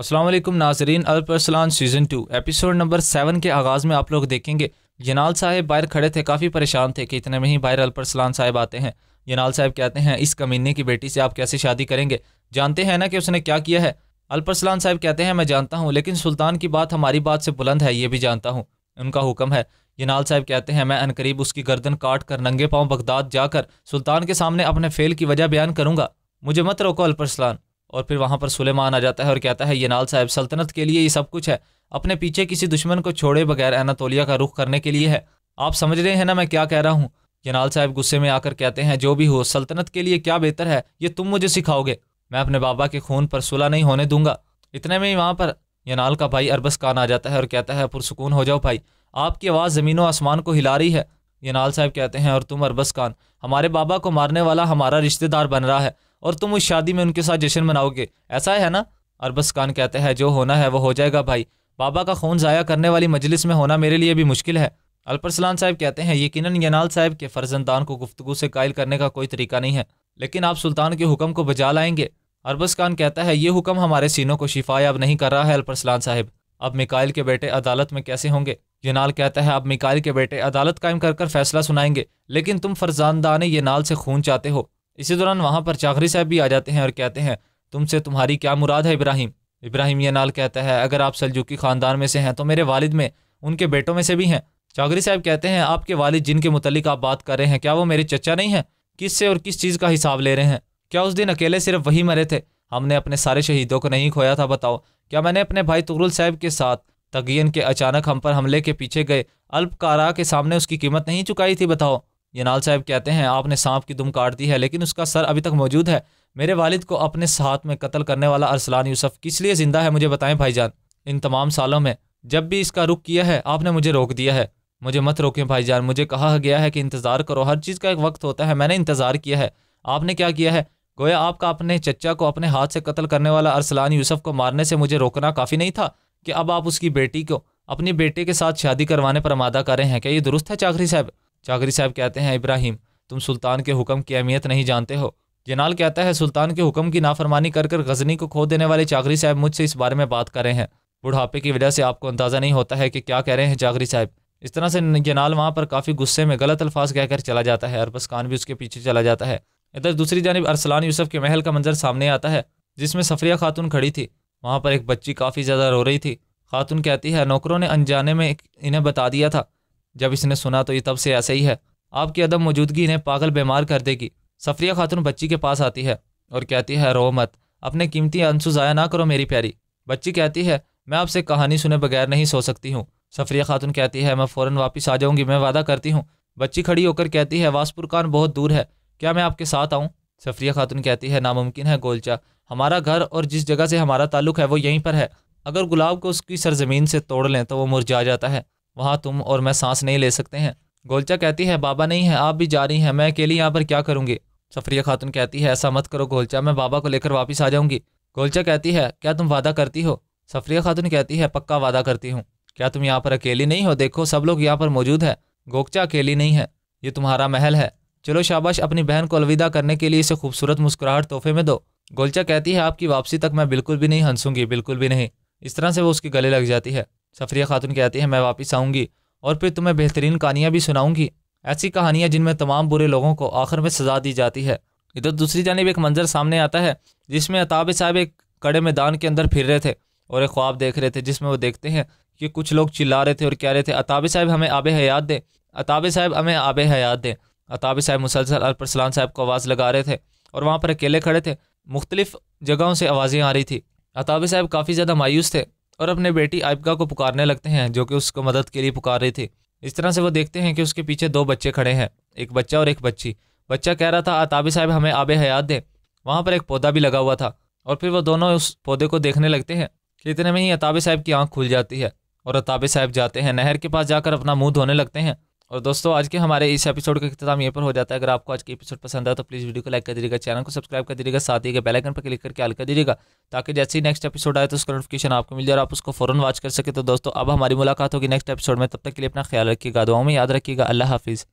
असलम नाजरीन Alparslan season two episode number seven के आगाज़ में आप लोग देखेंगे जनाल साहब बाहर खड़े थे काफ़ी परेशान थे कि इतने में ही बाहर अल्परसलान साहब आते हैं जनाल साहब कहते हैं इस कमीने की बेटी से आप कैसे शादी करेंगे जानते हैं ना कि उसने क्या किया है अल्परसलान साहब कहते हैं मैं जानता हूँ लेकिन सुल्तान की बात हमारी बात से बुलंद है ये भी जानता हूँ उनका हुक्म है जनाल साहब कहते हैं मैं अनकरीब उसकी गर्दन काट कर नंगे पाँव बगदाद जाकर सुल्तान के सामने अपने फेल की वजह बयान करूँगा मुझे मत रोको अल्परसलान और फिर वहाँ पर सुलेमान आ जाता है और कहता है ये नाल साहब सल्तनत के लिए ये सब कुछ है अपने पीछे किसी दुश्मन को छोड़े बगैर अनातोलिया का रुख करने के लिए है आप समझ रहे हैं ना मैं क्या कह रहा हूँ नाल साहब गुस्से में आकर कहते हैं जो भी हो सल्तनत के लिए क्या बेहतर है ये तुम मुझे सिखाओगे मैं अपने बाबा के खून पर सुलह नहीं होने दूंगा इतने में ही वहाँ पर यनाल का भाई अरबस खान आ जाता है और कहता है पुरसकून हो जाओ भाई आपकी आवाज़ ज़मीनों आसमान को हिला रही है यनाल साहब कहते हैं और तुम अरबस खान हमारे बाबा को मारने वाला हमारा रिश्तेदार बन रहा है और तुम उस शादी में उनके साथ जश्न मनाओगे ऐसा है ना अरबस खान कहते हैं जो होना है वो हो जाएगा भाई बाबा का खून ज़ाया करने वाली मजलिस में होना मेरे लिए भी मुश्किल है अल्परसलान साहब कहते हैं यकीन यनाल साहब के फर्जंदान को गुफ्तु से कायल करने का कोई तरीका नहीं है लेकिन आप सुल्तान के हुक्म को बजा लाएंगे अरबस खान कहता है ये हुक्म हमारे सीनों को शिफायाब नहीं कर रहा है अल्परसलान साहब अब मिकाइल के बेटे अदालत में कैसे होंगे यनाल कहता है अब मिकाइल के बेटे अदालत कायम कर कर फैसला सुनाएंगे लेकिन तुम फर्जानदान यनाल से खून चाहते हो इसी दौरान वहाँ पर चाकरी साहब भी आ जाते हैं और कहते हैं तुमसे तुम्हारी क्या मुराद है इब्राहिम इब्राहिम ये नाल कहता है अगर आप सलजुकी ख़ानदान में से हैं तो मेरे वालिद में उनके बेटों में से भी हैं चाकरी साहब कहते हैं आपके वालिद जिनके मुतलिक आप बात कर रहे हैं क्या वो मेरे चचा नहीं हैं किस से और किस चीज़ का हिसाब ले रहे हैं क्या उस दिन अकेले सिर्फ वही मरे थे हमने अपने सारे शहीदों को नहीं खोया था बताओ क्या मैंने अपने भाई तुगरुल साहब के साथ तगीन के अचानक हम पर हमले के पीछे गए अल्पकारा के सामने उसकी कीमत नहीं चुकाई थी बताओ यनाल साहब कहते हैं आपने सांप की दुम काट दी है लेकिन उसका सर अभी तक मौजूद है मेरे वालिद को अपने साथ में कत्ल करने वाला अरसलान यूसुफ किस लिए ज़िंदा है मुझे बताएं भाईजान इन तमाम सालों में जब भी इसका रुख किया है आपने मुझे रोक दिया है मुझे मत रोकें भाईजान मुझे कहा गया है कि इंतज़ार करो हर चीज़ का एक वक्त होता है मैंने इंतज़ार किया है आपने क्या किया है गोया आपका अपने चचा को अपने हाथ से कत्ल करने वाला अरसलान यूसुफ को मारने से मुझे रोकना काफ़ी नहीं था कि अब आप उसकी बेटी को अपनी बेटे के साथ शादी करवाने पर आमादा करें हैं क्या ये दुरुस्त है चाकरी साहब चाकरी साहब कहते हैं इब्राहिम तुम सुल्तान के हुक्म की अहमियत नहीं जानते हो जनाल कहता है सुल्तान के हुक्म की नाफरमानी कर कर गजनी को खो देने वाले चाकरी साहब मुझसे इस बारे में बात कर रहे हैं बुढ़ापे की वजह से आपको अंदाज़ा नहीं होता है कि क्या कह रहे हैं चाकरी साहब इस तरह से जनाल वहाँ पर काफ़ी गुस्से में गलत अल्फाज कहकर चला जाता है अरबस खान भी उसके पीछे चला जाता है इधर दूसरी जानब अरसलान यूसफ के महल का मंजर सामने आता है जिसमें सफरिया खातून खड़ी थी वहाँ पर एक बच्ची काफ़ी ज़्यादा रो रही थी खातून कहती है नौकरों ने अनजाने में इन्हें बता दिया था जब इसने सुना तो ये तब से ऐसे ही है आपकी अदम मौजूदगी इन्हें पागल बीमार कर देगी सफरिया खातून बच्ची के पास आती है और कहती है रो मत अपने कीमती अंशु ज़ाया ना करो मेरी प्यारी बच्ची कहती है मैं आपसे कहानी सुने बगैर नहीं सो सकती हूँ सफरिया खातून कहती है मैं फ़ौरन वापस आ जाऊँगी मैं वादा करती हूँ बच्ची खड़ी होकर कहती है वासपुर खान बहुत दूर है क्या मैं आपके साथ आऊँ सफरिया खातून कहती है नामुमकिन है गोलचा हमारा घर और जिस जगह से हमारा ताल्लुक है वो यहीं पर है अगर गुलाब को उसकी सरजमीन से तोड़ लें तो वो मुरझा जाता है वहाँ तुम और मैं सांस नहीं ले सकते हैं गोलचा कहती है बाबा नहीं है आप भी जा रही हैं मैं अकेली यहाँ पर क्या करूँगी सफरिया खातून कहती है ऐसा मत करो गोलचा मैं बाबा को लेकर वापस आ जाऊँगी गोलचा कहती है क्या तुम वादा करती हो सफरिया खातून कहती है पक्का वादा करती हूँ क्या तुम यहाँ पर अकेली नहीं हो देखो सब लोग यहाँ पर मौजूद है गोकचा अकेली नहीं है ये तुम्हारा महल है चलो शाबाश अपनी बहन को अलविदा करने के लिए इसे खूबसूरत मुस्कुराहट तोहफे में दो गोलचा कहती है आपकी वापसी तक मैं बिल्कुल भी नहीं हंसूंगी बिल्कुल भी नहीं इस तरह से वो उसके गले लग जाती है सफरिया खातून कहती है मैं वापस आऊँगी और फिर तुम्हें बेहतरीन कहानियाँ भी सुनाऊँगी ऐसी कहानियाँ जिनमें तमाम बुरे लोगों को आखिर में सजा दी जाती है इधर दूसरी जानब एक मंजर सामने आता है जिसमें अताब साहब एक कड़े मैदान के अंदर फिर रहे थे और एक ख्वाब देख रहे थे जिसमें वो देखते हैं कि कुछ लोग चिल्ला रहे थे और कह रहे थे अताब साहब हमें आब हयात दें अताब साहब हमें आब हयात दें अताब साहब मुसलसल अरपरसलान साहब को आवाज़ लगा रहे थे और वहाँ पर अकेले खड़े थे मुख्तलिफ़ जगहों से आवाज़ें आ रही थी अताब साहब काफ़ी ज़्यादा मायूस थे और अपने बेटी आयबका को पुकारने लगते हैं जो कि उसको मदद के लिए पुकार रही थी इस तरह से वो देखते हैं कि उसके पीछे दो बच्चे खड़े हैं एक बच्चा और एक बच्ची बच्चा कह रहा था आताबी साहब हमें आब हयात दें वहाँ पर एक पौधा भी लगा हुआ था और फिर वो दोनों उस पौधे को देखने लगते हैं कि इतने में ही अताबी साहब की आंख खुल जाती है और अताबी साहब जाते हैं नहर के पास जाकर अपना मुंह धोने लगते हैं और दोस्तों आज के हमारे इस एपिसोड का इख्ताम यहीं पर हो जाता है अगर आपको आज के एपिसोड पसंद आया तो प्लीज़ वीडियो को लाइक कर दीजिएगा चैनल को सब्सक्राइब कर दीजिएगा साथ ही बेल आइकन पर क्लिक करके हल कर दीजिएगा ताकि जैसे ही नेक्स्ट एपिसोड आए तो उसका नोटिफिकेशन आपको मिल जाए और आप उसको फौरन वॉच कर सके तो दोस्तों अब हमारी मुलाकात होगी नेक्स्ट एपिसोड में तब तक के लिए अपना ख्याल रखिएगा दुआओं में याद रखिएगा अल्लाह हाफिज़